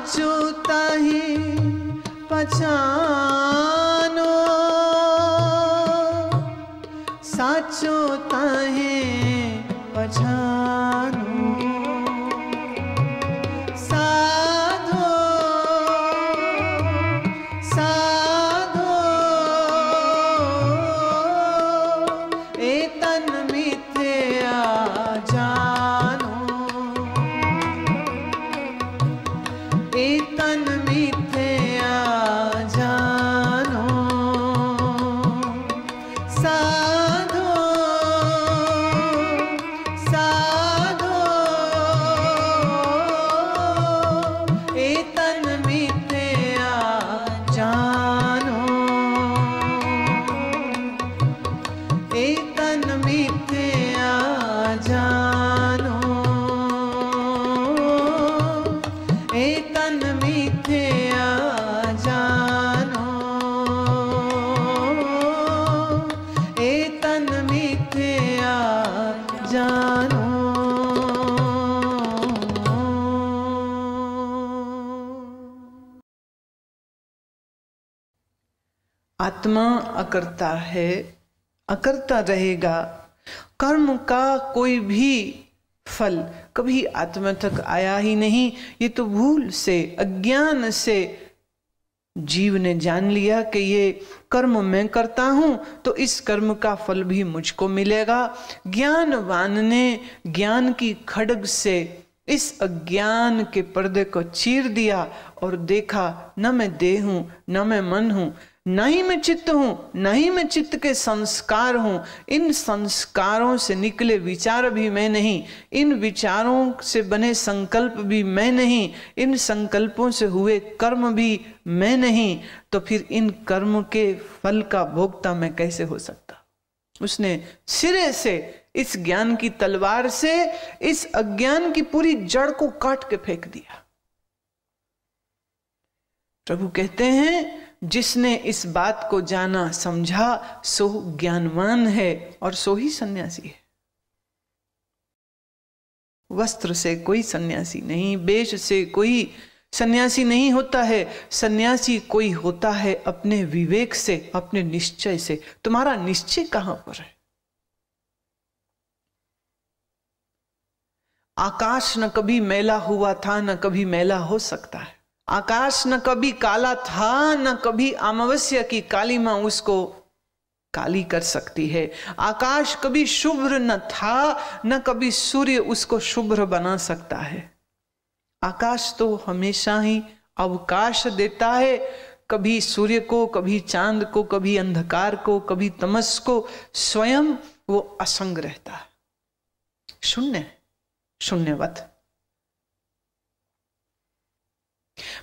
पाचो ताही पछा आत्मा अकर्ता है अकर्ता रहेगा कर्म का कोई भी फल कभी आत्मा तक आया ही नहीं ये तो भूल से अज्ञान से जीव ने जान लिया कि ये कर्म मैं करता हूं तो इस कर्म का फल भी मुझको मिलेगा ज्ञानवान ने ज्ञान की खड़ग से इस अज्ञान के पर्दे को चीर दिया और देखा न मैं देह हूं न मैं मन हूं न ही मैं चित्त हूं ना ही मैं चित्त के संस्कार हूं इन संस्कारों से निकले विचार भी मैं नहीं इन विचारों से बने संकल्प भी मैं नहीं इन संकल्पों से हुए कर्म भी मैं नहीं तो फिर इन कर्म के फल का भोगता मैं कैसे हो सकता उसने सिरे से इस ज्ञान की तलवार से इस अज्ञान की पूरी जड़ को काट के फेंक दिया प्रभु कहते हैं जिसने इस बात को जाना समझा सो ज्ञानवान है और सो ही सन्यासी है वस्त्र से कोई सन्यासी नहीं बेश से कोई सन्यासी नहीं होता है सन्यासी कोई होता है अपने विवेक से अपने निश्चय से तुम्हारा निश्चय कहां पर है आकाश न कभी मैला हुआ था न कभी मैला हो सकता है आकाश न कभी काला था न कभी अमावस्या की काली माँ उसको काली कर सकती है आकाश कभी शुभ्र न था न कभी सूर्य उसको शुभ्र बना सकता है आकाश तो हमेशा ही अवकाश देता है कभी सूर्य को कभी चांद को कभी अंधकार को कभी तमस को स्वयं वो असंग रहता है शून्य शून्यवत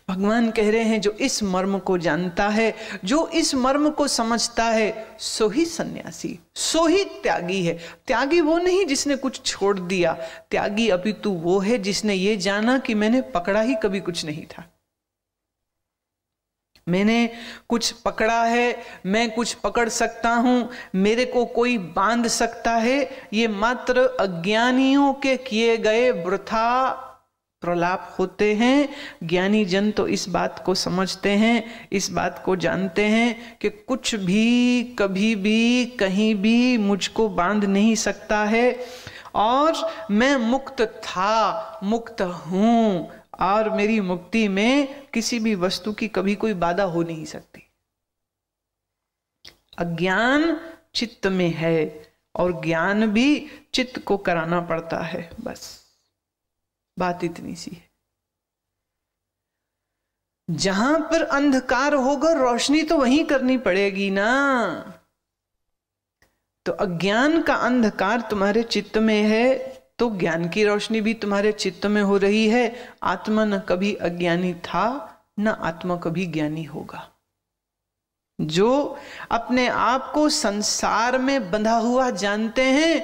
भगवान कह रहे हैं जो इस मर्म को जानता है जो इस मर्म को समझता है सो ही सन्यासी सो ही त्यागी है त्यागी वो नहीं जिसने कुछ छोड़ दिया त्यागी अभी तू तो वो है जिसने ये जाना कि मैंने पकड़ा ही कभी कुछ नहीं था मैंने कुछ पकड़ा है मैं कुछ पकड़ सकता हूं मेरे को कोई बांध सकता है ये मात्र अज्ञानियों के किए गए वृथा प्रलाप होते हैं ज्ञानी जन तो इस बात को समझते हैं इस बात को जानते हैं कि कुछ भी कभी भी कहीं भी मुझको बांध नहीं सकता है और मैं मुक्त था मुक्त हूँ और मेरी मुक्ति में किसी भी वस्तु की कभी कोई बाधा हो नहीं सकती अज्ञान चित्त में है और ज्ञान भी चित्त को कराना पड़ता है बस बात इतनी सी है जहां पर अंधकार होगा रोशनी तो वहीं करनी पड़ेगी ना तो अज्ञान का अंधकार तुम्हारे चित्त में है तो ज्ञान की रोशनी भी तुम्हारे चित्त में हो रही है आत्मा न कभी अज्ञानी था न आत्मा कभी ज्ञानी होगा जो अपने आप को संसार में बंधा हुआ जानते हैं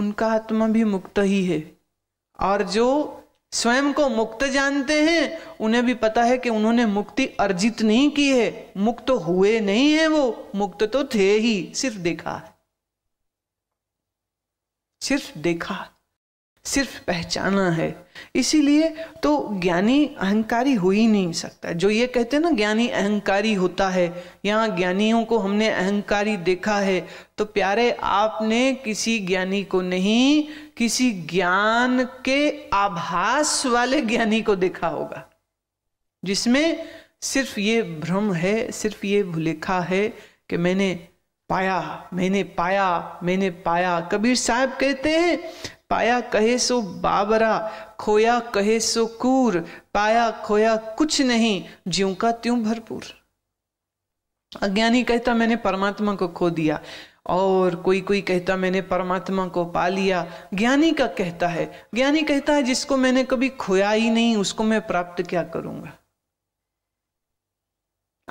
उनका आत्मा भी मुक्त ही है और जो स्वयं को मुक्त जानते हैं उन्हें भी पता है कि उन्होंने मुक्ति अर्जित नहीं की है मुक्त तो हुए नहीं है वो मुक्त तो थे ही सिर्फ देखा है सिर्फ देखा सिर्फ पहचाना है इसीलिए तो ज्ञानी अहंकारी हो ही नहीं सकता जो ये कहते हैं ना ज्ञानी अहंकारी होता है यहाँ ज्ञानियों को हमने अहंकारी देखा है तो प्यारे आपने किसी ज्ञानी को नहीं किसी ज्ञान के आभास वाले ज्ञानी को देखा होगा जिसमें सिर्फ ये भ्रम है सिर्फ ये भुलेखा है कि मैंने पाया मैंने पाया मैंने पाया कबीर साहब कहते हैं पाया कहे सो बाबरा खोया कहे सो कूर पाया खोया कुछ नहीं ज्यों का त्यों भरपूर अज्ञानी कहता मैंने परमात्मा को खो दिया और कोई कोई कहता मैंने परमात्मा को पा लिया ज्ञानी का कहता है ज्ञानी कहता है जिसको मैंने कभी खोया ही नहीं उसको मैं प्राप्त क्या करूंगा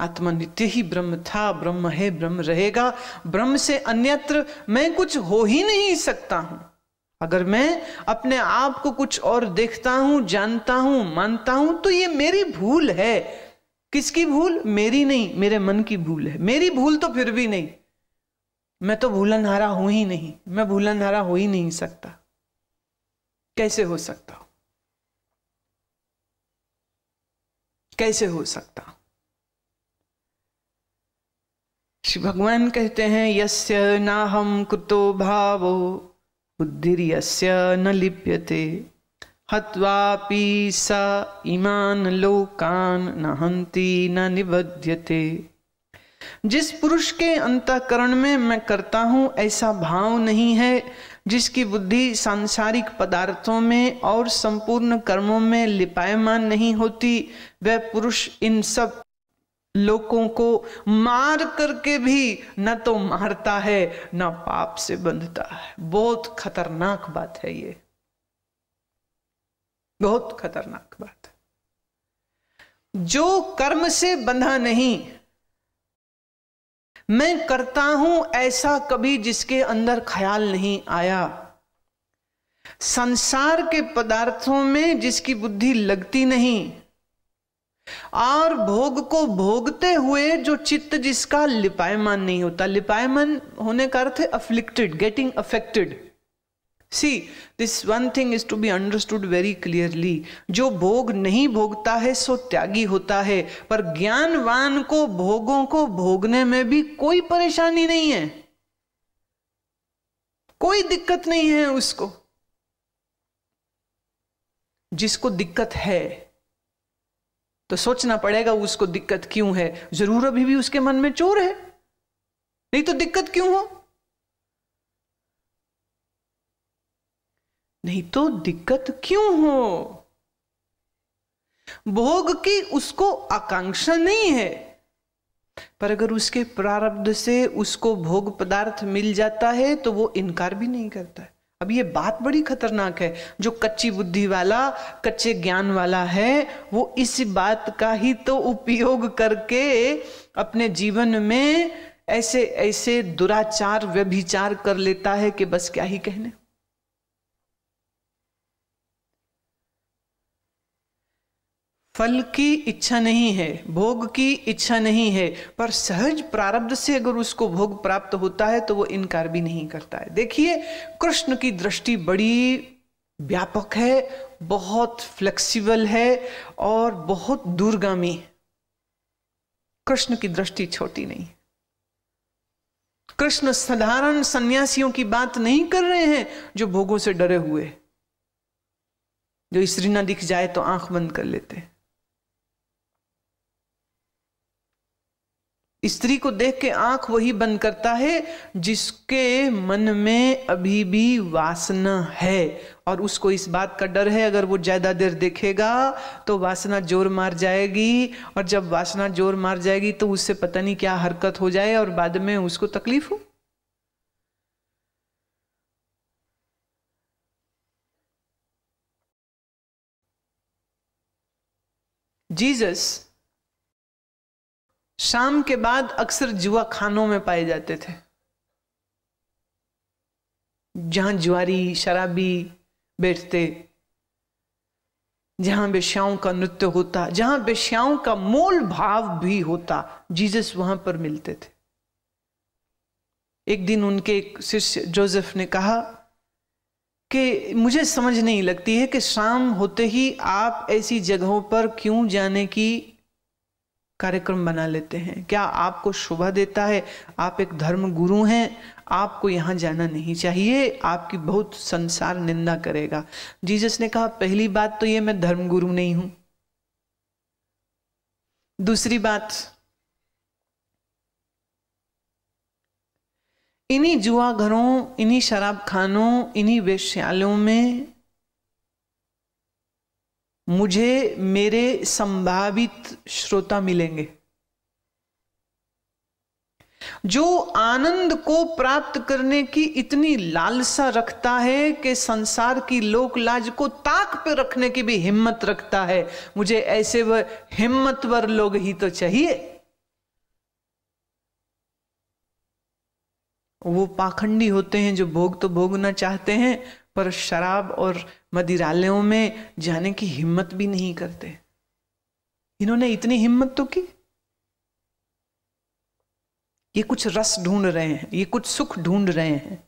आत्मा नित्य ही ब्रह्म था ब्रह्म है ब्रह्म रहेगा ब्रह्म से अन्यत्र मैं कुछ हो ही नहीं सकता हूं अगर मैं अपने आप को कुछ और देखता हूं जानता हूं मानता हूं तो ये मेरी भूल है किसकी भूल मेरी नहीं मेरे मन की भूल है मेरी भूल तो फिर भी नहीं मैं तो भूलनहारा हूं ही नहीं मैं भूलनहारा हो ही नहीं सकता कैसे हो सकता हूं कैसे हो सकता श्री भगवान कहते हैं यस्य ना हम कृतो भावो यस्य न लिप्यते हत्वापि सा इमान लोकान न हंती न निबध्यते जिस पुरुष के अंतकरण में मैं करता हूँ ऐसा भाव नहीं है जिसकी बुद्धि सांसारिक पदार्थों में और संपूर्ण कर्मों में लिपायमान नहीं होती वह पुरुष इन सब लोगों को मार करके भी न तो मारता है न पाप से बंधता है बहुत खतरनाक बात है ये बहुत खतरनाक बात जो कर्म से बंधा नहीं मैं करता हूं ऐसा कभी जिसके अंदर ख्याल नहीं आया संसार के पदार्थों में जिसकी बुद्धि लगती नहीं और भोग को भोगते हुए जो चित्त जिसका लिपायमान नहीं होता लिपायमान होने का अर्थ है afflicted getting affected see this one thing is to be understood very clearly जो भोग नहीं भोगता है सो त्यागी होता है पर ज्ञानवान को भोगों को भोगने में भी कोई परेशानी नहीं है कोई दिक्कत नहीं है उसको जिसको दिक्कत है तो सोचना पड़ेगा उसको दिक्कत क्यों है जरूर अभी भी उसके मन में चोर है नहीं तो दिक्कत क्यों हो नहीं तो दिक्कत क्यों हो भोग की उसको आकांक्षा नहीं है पर अगर उसके प्रारब्ध से उसको भोग पदार्थ मिल जाता है तो वो इनकार भी नहीं करता है अब ये बात बड़ी खतरनाक है जो कच्ची बुद्धि वाला कच्चे ज्ञान वाला है वो इस बात का ही तो उपयोग करके अपने जीवन में ऐसे ऐसे दुराचार व्यभिचार कर लेता है कि बस क्या ही कहने फल की इच्छा नहीं है भोग की इच्छा नहीं है पर सहज प्रारब्ध से अगर उसको भोग प्राप्त होता है तो वो इनकार भी नहीं करता है देखिए कृष्ण की दृष्टि बड़ी व्यापक है बहुत फ्लेक्सिबल है और बहुत दूरगामी कृष्ण की दृष्टि छोटी नहीं कृष्ण साधारण सन्यासियों की बात नहीं कर रहे हैं जो भोगों से डरे हुए जो स्त्री ना दिख जाए तो आंख बंद कर लेते हैं स्त्री को देख के आंख वही बंद करता है जिसके मन में अभी भी वासना है और उसको इस बात का डर है अगर वो ज़्यादा देर देखेगा तो वासना जोर मार जाएगी और जब वासना जोर मार जाएगी तो उससे पता नहीं क्या हरकत हो जाए और बाद में उसको तकलीफ हो जीसस शाम के बाद अक्सर जुआ खानों में पाए जाते थे जहां जुआरी शराबी बैठते जहां बेश्याओं का नृत्य होता जहां बेश्याओं का मोल भाव भी होता जीसस वहां पर मिलते थे एक दिन उनके एक शिष्य जोसेफ ने कहा कि मुझे समझ नहीं लगती है कि शाम होते ही आप ऐसी जगहों पर क्यों जाने की कार्यक्रम बना लेते हैं क्या आपको शोभा देता है आप एक धर्म गुरु हैं आपको यहाँ जाना नहीं चाहिए आपकी बहुत संसार निंदा करेगा जीसस ने कहा पहली बात तो ये मैं धर्म गुरु नहीं हूं दूसरी बात इन्हीं जुआ घरों इन्हीं शराब खानों इन्हीं वेश्यालयों में मुझे मेरे संभावित श्रोता मिलेंगे जो आनंद को प्राप्त करने की इतनी लालसा रखता है कि संसार की लोक लाज को ताक पे रखने की भी हिम्मत रखता है मुझे ऐसे वह हिम्मतवर लोग ही तो चाहिए वो पाखंडी होते हैं जो भोग तो भोगना चाहते हैं पर शराब और मदिरालयों में जाने की हिम्मत भी नहीं करते इन्होंने इतनी हिम्मत तो की ये कुछ रस ढूंढ रहे हैं ये कुछ सुख ढूंढ रहे हैं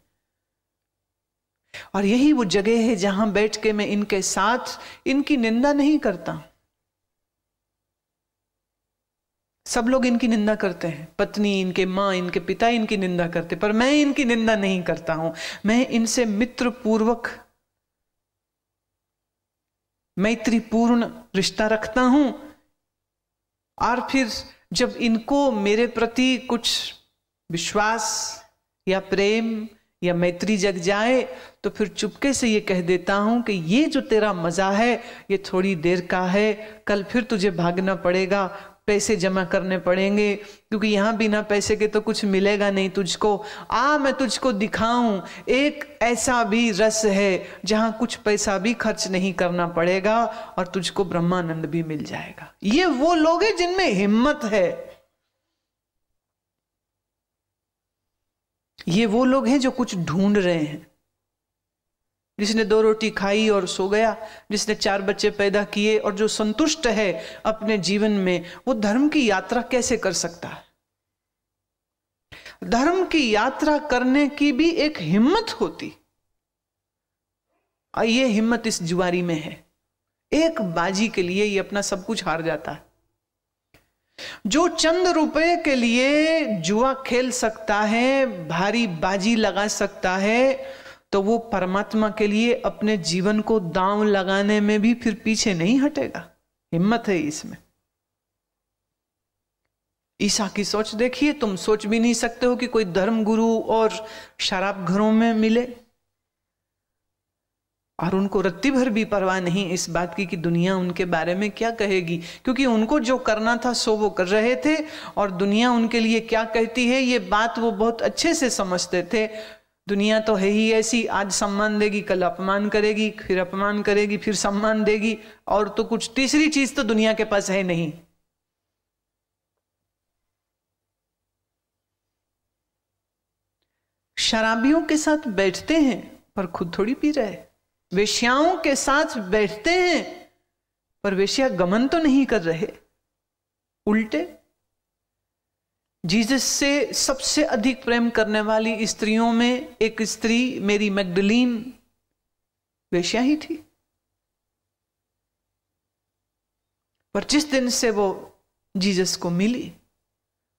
और यही वो जगह है जहां बैठ के मैं इनके साथ इनकी निंदा नहीं करता सब लोग इनकी निंदा करते हैं पत्नी इनके माँ इनके पिता इनकी निंदा करते पर मैं इनकी निंदा नहीं करता हूं मैं इनसे मित्र पूर्वक मैत्रीपूर्ण रिश्ता रखता हूं और फिर जब इनको मेरे प्रति कुछ विश्वास या प्रेम या मैत्री जग जाए तो फिर चुपके से ये कह देता हूं कि ये जो तेरा मजा है ये थोड़ी देर का है कल फिर तुझे भागना पड़ेगा पैसे जमा करने पड़ेंगे क्योंकि यहाँ बिना पैसे के तो कुछ मिलेगा नहीं तुझको आ मैं तुझको दिखाऊं एक ऐसा भी रस है जहाँ कुछ पैसा भी खर्च नहीं करना पड़ेगा और तुझको ब्रह्मानंद भी मिल जाएगा ये वो लोग हैं जिनमें हिम्मत है ये वो लोग हैं जो कुछ ढूंढ रहे हैं जिसने दो रोटी खाई और सो गया जिसने चार बच्चे पैदा किए और जो संतुष्ट है अपने जीवन में वो धर्म की यात्रा कैसे कर सकता है धर्म की यात्रा करने की भी एक हिम्मत होती और ये हिम्मत इस जुआरी में है एक बाजी के लिए ये अपना सब कुछ हार जाता है जो चंद रुपए के लिए जुआ खेल सकता है भारी बाजी लगा सकता है तो वो परमात्मा के लिए अपने जीवन को दाव लगाने में भी फिर पीछे नहीं हटेगा हिम्मत है इसमें ईसा की सोच देखिए तुम सोच भी नहीं सकते हो कि कोई धर्म गुरु और शराब घरों में मिले और उनको रत्ती भर भी परवाह नहीं इस बात की कि दुनिया उनके बारे में क्या कहेगी क्योंकि उनको जो करना था सो वो कर रहे थे और दुनिया उनके लिए क्या कहती है ये बात वो बहुत अच्छे से समझते थे दुनिया तो है ही ऐसी आज सम्मान देगी कल अपमान करेगी फिर अपमान करेगी फिर सम्मान देगी और तो कुछ तीसरी चीज तो दुनिया के पास है नहीं शराबियों के साथ बैठते हैं पर खुद थोड़ी पी रहे वेश्याओं के साथ बैठते हैं पर वेश्या गमन तो नहीं कर रहे उल्टे जीसस से सबसे अधिक प्रेम करने वाली स्त्रियों में एक स्त्री मेरी मैगडलीन वेश्या ही थी पर जिस दिन से वो जीसस को मिली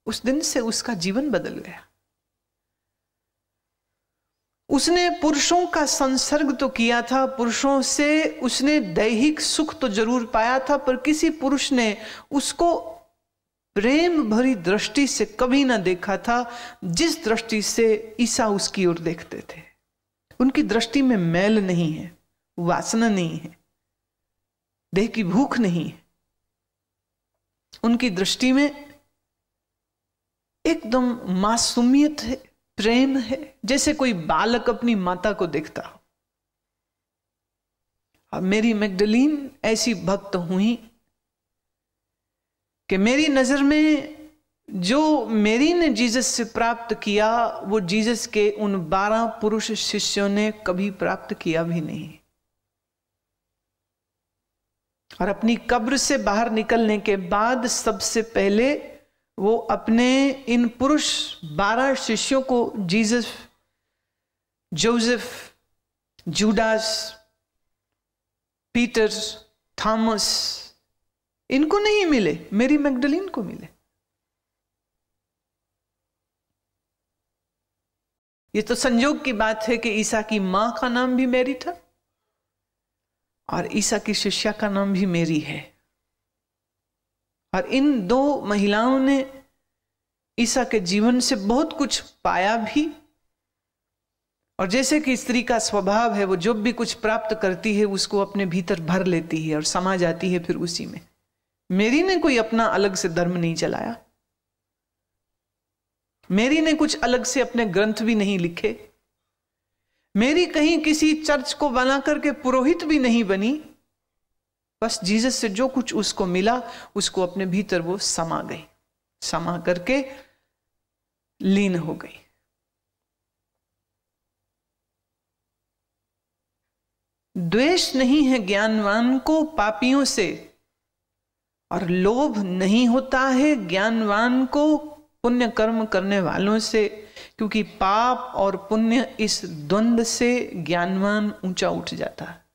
उस दिन से उसका जीवन बदल गया उसने पुरुषों का संसर्ग तो किया था पुरुषों से उसने दैहिक सुख तो जरूर पाया था पर किसी पुरुष ने उसको प्रेम भरी दृष्टि से कभी ना देखा था जिस दृष्टि से ईसा उसकी ओर देखते थे उनकी दृष्टि में मैल नहीं है वासना नहीं है देह की भूख नहीं है उनकी दृष्टि में एकदम मासूमियत है प्रेम है जैसे कोई बालक अपनी माता को देखता हो मेरी मैगडलीन ऐसी भक्त हुई कि मेरी नजर में जो मेरी ने जीसस से प्राप्त किया वो जीसस के उन बारह पुरुष शिष्यों ने कभी प्राप्त किया भी नहीं और अपनी कब्र से बाहर निकलने के बाद सबसे पहले वो अपने इन पुरुष बारह शिष्यों को Jesus Joseph Judas Peter Thomas इनको नहीं मिले मेरी मैगडलिन को मिले ये तो संजोग की बात है कि ईसा की मां का नाम भी मेरी था और ईसा की शिष्या का नाम भी मेरी है और इन दो महिलाओं ने ईसा के जीवन से बहुत कुछ पाया भी और जैसे कि स्त्री का स्वभाव है वो जो भी कुछ प्राप्त करती है उसको अपने भीतर भर लेती है और समा जाती है फिर उसी में मेरी ने कोई अपना अलग से धर्म नहीं चलाया मेरी ने कुछ अलग से अपने ग्रंथ भी नहीं लिखे मेरी कहीं किसी चर्च को बना करके पुरोहित भी नहीं बनी बस जीसस से जो कुछ उसको मिला उसको अपने भीतर वो समा गई समा करके लीन हो गई द्वेष नहीं है ज्ञानवान को पापियों से और लोभ नहीं होता है ज्ञानवान को पुण्य कर्म करने वालों से क्योंकि पाप और पुण्य इस द्वंद्व से ज्ञानवान ऊंचा उठ जाता है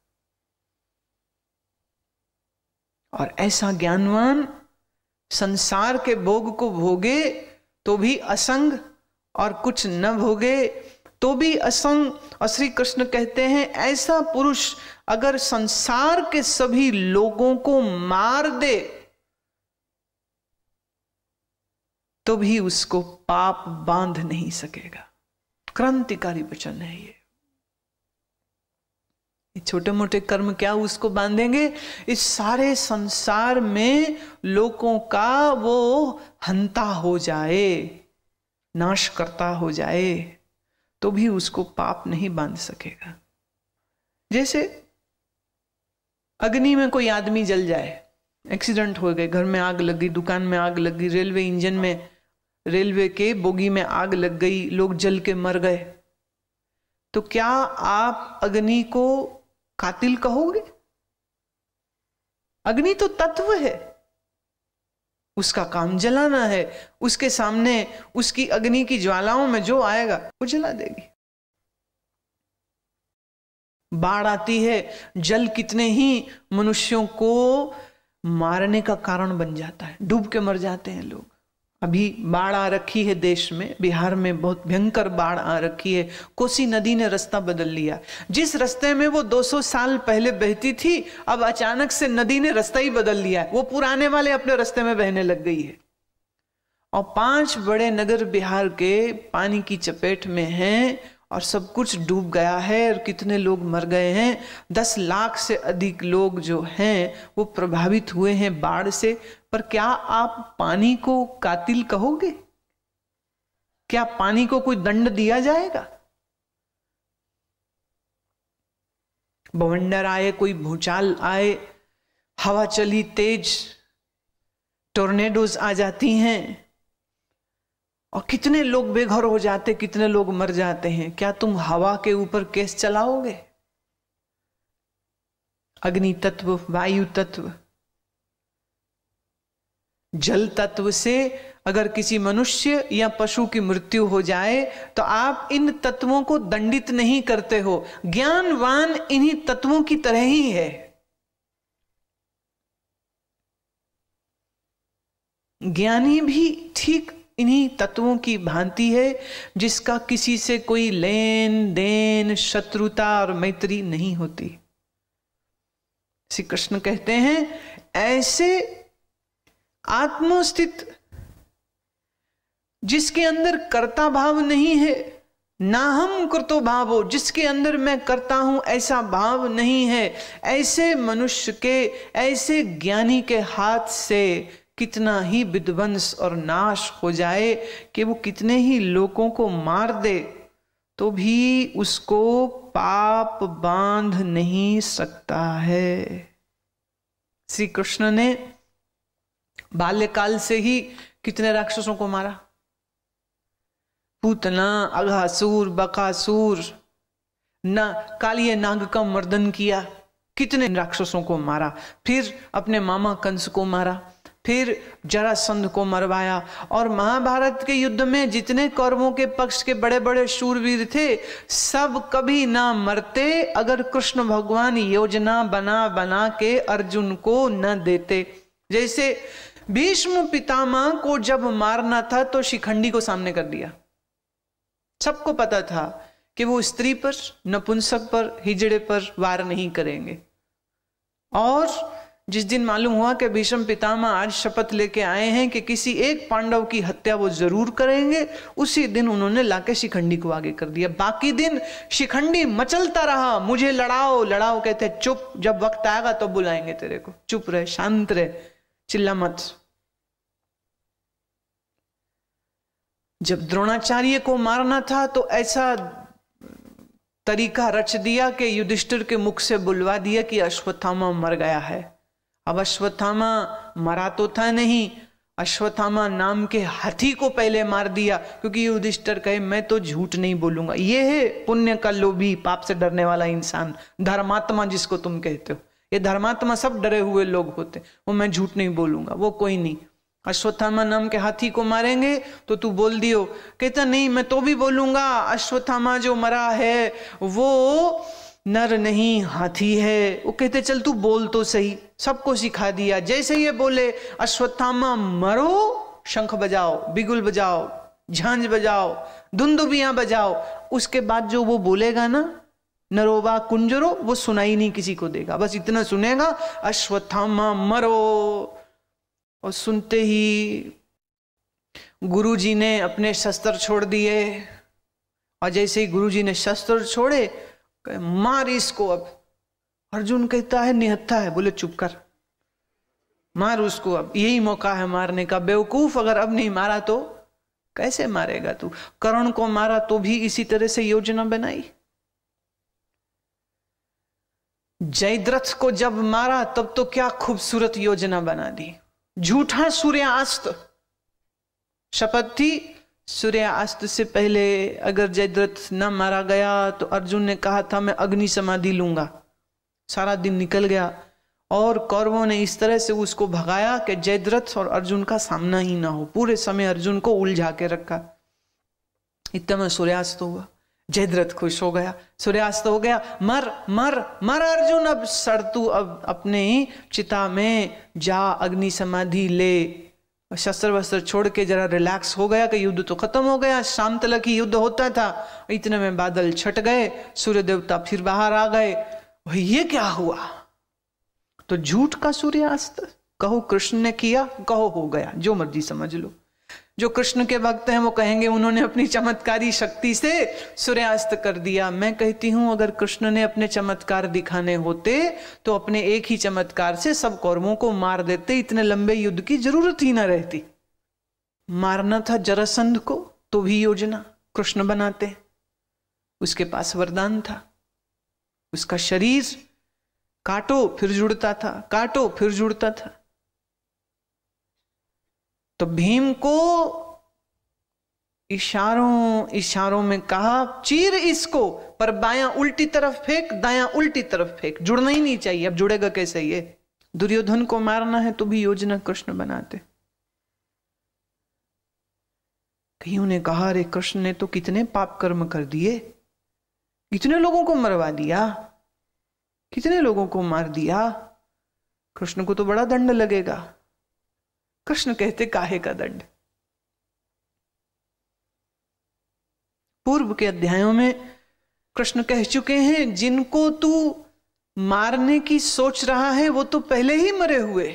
और ऐसा ज्ञानवान संसार के भोग को भोगे तो भी असंग और कुछ न भोगे तो भी असंग और श्री कृष्ण कहते हैं ऐसा पुरुष अगर संसार के सभी लोगों को मार दे तो भी उसको पाप बांध नहीं सकेगा क्रांतिकारी वचन है ये छोटे मोटे कर्म क्या उसको बांधेंगे इस सारे संसार में लोगों का वो हंता हो जाए नाश करता हो जाए तो भी उसको पाप नहीं बांध सकेगा जैसे अग्नि में कोई आदमी जल जाए एक्सीडेंट हो गए घर में आग लग गई दुकान में आग लग गई रेलवे इंजन में रेलवे के बोगी में आग लग गई लोग जल के मर गए तो क्या आप अग्नि को कातिल कहोगे अग्नि तो तत्व है उसका काम जलाना है उसके सामने उसकी अग्नि की ज्वालाओं में जो आएगा वो जला देगी बाढ़ आती है जल कितने ही मनुष्यों को मारने का कारण बन जाता है डूब के मर जाते हैं लोग अभी बाढ़ आ रखी है देश में बिहार में बहुत भयंकर बाढ़ आ रखी है कोसी नदी ने रास्ता बदल लिया जिस रास्ते में वो 200 साल पहले बहती थी अब अचानक से नदी ने रास्ता ही बदल लिया है वो पुराने वाले अपने रास्ते में बहने लग गई है और पांच बड़े नगर बिहार के पानी की चपेट में हैं और सब कुछ डूब गया है और कितने लोग मर गए हैं दस लाख से अधिक लोग जो हैं वो प्रभावित हुए हैं बाढ़ से पर क्या आप पानी को कातिल कहोगे क्या पानी को कोई दंड दिया जाएगा बवंडर आए कोई भूचाल आए हवा चली तेज टोर्नेडोज आ जाती हैं और कितने लोग बेघर हो जाते कितने लोग मर जाते हैं क्या तुम हवा के ऊपर केस चलाओगे अग्नि तत्व वायु तत्व जल तत्व से अगर किसी मनुष्य या पशु की मृत्यु हो जाए तो आप इन तत्वों को दंडित नहीं करते हो ज्ञानवान इन्हीं तत्वों की तरह ही है ज्ञानी भी ठीक इन्हीं तत्वों की भांति है जिसका किसी से कोई लेन देन शत्रुता और मैत्री नहीं होती श्री कृष्ण कहते हैं ऐसे आत्मस्थित जिसके अंदर कर्ता भाव नहीं है ना हम कृतो भावो जिसके अंदर मैं करता हूं ऐसा भाव नहीं है ऐसे मनुष्य के ऐसे ज्ञानी के हाथ से कितना ही विध्वंस और नाश हो जाए कि वो कितने ही लोगों को मार दे तो भी उसको पाप बांध नहीं सकता है श्री कृष्ण ने बाल्यकाल से ही कितने राक्षसों को मारा पूतना अघासुर बकासुर ना कालिय नाग का मर्दन किया कितने राक्षसों को मारा फिर अपने मामा कंस को मारा फिर जरासंध को मरवाया और महाभारत के युद्ध में जितने कौरवों के पक्ष के बड़े बड़े शूरवीर थे सब कभी ना मरते अगर कृष्ण भगवान योजना बना बना के अर्जुन को न देते जैसे भीष्म पितामह को जब मारना था तो शिखंडी को सामने कर दिया सबको पता था कि वो स्त्री पर नपुंसक पर हिजड़े पर वार नहीं करेंगे और जिस दिन मालूम हुआ कि भीष्म पितामह आज शपथ लेके आए हैं कि किसी एक पांडव की हत्या वो जरूर करेंगे उसी दिन उन्होंने लाके शिखंडी को आगे कर दिया बाकी दिन शिखंडी मचलता रहा मुझे लड़ाओ लड़ाओ कहते चुप जब वक्त आएगा तो बुलाएंगे तेरे को चुप रहे शांत रहे चिल्ला मत जब द्रोणाचार्य को मारना था तो ऐसा तरीका रच दिया कि युधिष्ठिर के मुख से बुलवा दिया कि अश्वत्थामा मर गया है अब अश्वत्थामा मरा तो था नहीं अश्वत्थामा नाम के हाथी को पहले मार दिया क्योंकि युधिष्ठर कहे मैं तो झूठ नहीं बोलूंगा ये है पुण्य का लोभी पाप से डरने वाला इंसान धर्मात्मा जिसको तुम कहते हो ये धर्मात्मा सब डरे हुए लोग होते वो मैं झूठ नहीं बोलूंगा वो कोई नहीं अश्वत्थामा नाम के हाथी को मारेंगे तो तू बोल दियो कहता नहीं मैं तो भी बोलूंगा अश्वत्थामा जो मरा है वो नर नहीं हाथी है वो कहते चल तू बोल तो सही सबको सिखा दिया जैसे ये बोले अश्वत्थामा मरो शंख बजाओ बिगुल बजाओ झांझ बजाओ धुंदुबियां बजाओ उसके बाद जो वो बोलेगा ना नरोबा कुंजरो वो सुनाई नहीं किसी को देगा बस इतना सुनेगा अश्वत्थामा मरो और सुनते ही गुरुजी ने अपने शस्त्र छोड़ दिए और जैसे ही गुरुजी ने शस्त्र छोड़े कहे मार इसको अब अर्जुन कहता है निहत्था है बोले चुप कर मार उसको अब यही मौका है मारने का बेवकूफ अगर अब नहीं मारा तो कैसे मारेगा तू करण को मारा तो भी इसी तरह से योजना बनाई जयद्रथ को जब मारा तब तो क्या खूबसूरत योजना बना दी झूठा सूर्यास्त शपथ थी सूर्यास्त से पहले अगर जयद्रथ न मारा गया तो अर्जुन ने कहा था मैं अग्नि समाधि लूंगा सारा दिन निकल गया और कौरवों ने इस तरह से उसको भगाया कि जयद्रथ और अर्जुन का सामना ही ना हो पूरे समय अर्जुन को उलझा के रखा इतने में सूर्यास्त हुआ जयद्रथ खुश हो गया सूर्यास्त हो गया मर मर मर अर्जुन अब सड़तू अब अपने ही चिता में जा अग्नि समाधि ले शस्त्र वस्त्र छोड़ के जरा रिलैक्स हो गया कि युद्ध तो खत्म हो गया शाम तलक ही युद्ध होता था इतने में बादल छट गए सूर्य देवता फिर बाहर आ गए भाई ये क्या हुआ तो झूठ का सूर्यास्त कहो कृष्ण ने किया कहो हो गया जो मर्जी समझ लो जो कृष्ण के भक्त हैं वो कहेंगे उन्होंने अपनी चमत्कारी शक्ति से सूर्यास्त कर दिया मैं कहती हूं अगर कृष्ण ने अपने चमत्कार दिखाने होते तो अपने एक ही चमत्कार से सब कौरवों को मार देते इतने लंबे युद्ध की जरूरत ही ना रहती मारना था जरासंध को तो भी योजना कृष्ण बनाते उसके पास वरदान था उसका शरीर काटो फिर जुड़ता था काटो फिर जुड़ता था तो भीम को इशारों इशारों में कहा चीर इसको पर बाया उल्टी तरफ फेंक दाया उल्टी तरफ फेंक जुड़ना ही नहीं चाहिए अब जुड़ेगा कैसे ये दुर्योधन को मारना है तो भी योजना कृष्ण बनाते कहीं उन्हें कहा अरे कृष्ण ने तो कितने पाप कर्म कर दिए कितने लोगों को मरवा दिया कितने लोगों को मार दिया कृष्ण को तो बड़ा दंड लगेगा कृष्ण कहते काहे का दंड पूर्व के अध्यायों में कृष्ण कह चुके हैं जिनको तू मारने की सोच रहा है वो तो पहले ही मरे हुए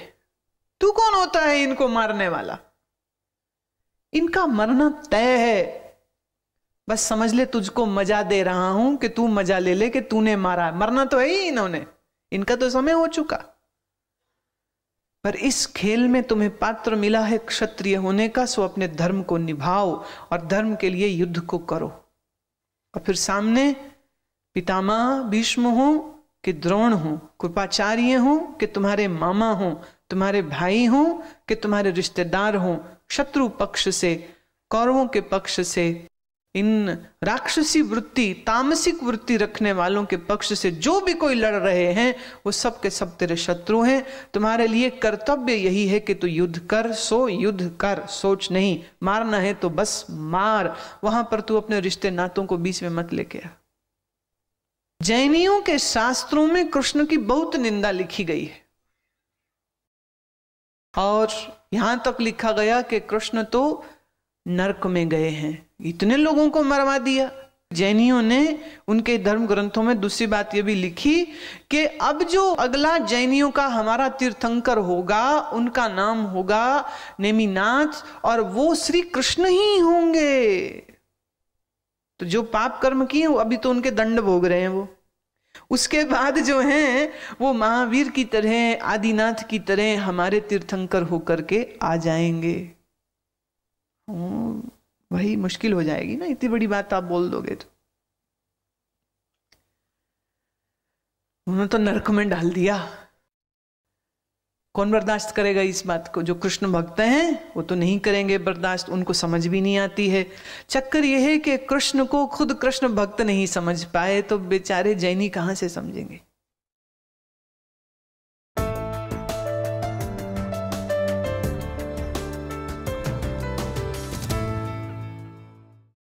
तू कौन होता है इनको मारने वाला इनका मरना तय है बस समझ ले तुझको मजा दे रहा हूं कि तू मजा ले ले कि तूने मारा मरना तो है ही इन्होंने इनका तो समय हो चुका पर इस खेल में तुम्हें पात्र मिला है क्षत्रिय होने का सो अपने धर्म को निभाओ और धर्म के लिए युद्ध को करो और फिर सामने पितामा भीष्म हो कि द्रोण हो कृपाचार्य हो कि तुम्हारे मामा हो तुम्हारे भाई हो कि तुम्हारे रिश्तेदार हो शत्रु पक्ष से कौरवों के पक्ष से इन राक्षसी वृत्ति तामसिक वृत्ति रखने वालों के पक्ष से जो भी कोई लड़ रहे हैं वो सब के सब तेरे शत्रु हैं तुम्हारे लिए कर्तव्य यही है कि तू युद्ध कर सो युद्ध कर सोच नहीं मारना है तो बस मार वहां पर तू अपने रिश्ते नातों को बीच में मत लेके आ जैनियों के शास्त्रों में कृष्ण की बहुत निंदा लिखी गई है और यहां तक लिखा गया कि कृष्ण तो नरक में गए हैं इतने लोगों को मरवा दिया जैनियों ने उनके धर्म ग्रंथों में दूसरी बात यह भी लिखी कि अब जो अगला जैनियों का हमारा तीर्थंकर होगा उनका नाम होगा नेमीनाथ और वो श्री कृष्ण ही होंगे तो जो पाप कर्म किए अभी तो उनके दंड भोग रहे हैं वो उसके बाद जो हैं वो महावीर की तरह आदिनाथ की तरह हमारे तीर्थंकर होकर के आ जाएंगे हाँ। वही मुश्किल हो जाएगी ना इतनी बड़ी बात तो आप बोल दोगे तो उन्होंने तो नरक में डाल दिया कौन बर्दाश्त करेगा इस बात को जो कृष्ण भक्त हैं वो तो नहीं करेंगे बर्दाश्त उनको समझ भी नहीं आती है चक्कर यह है कि कृष्ण को खुद कृष्ण भक्त नहीं समझ पाए तो बेचारे जैनी कहाँ से समझेंगे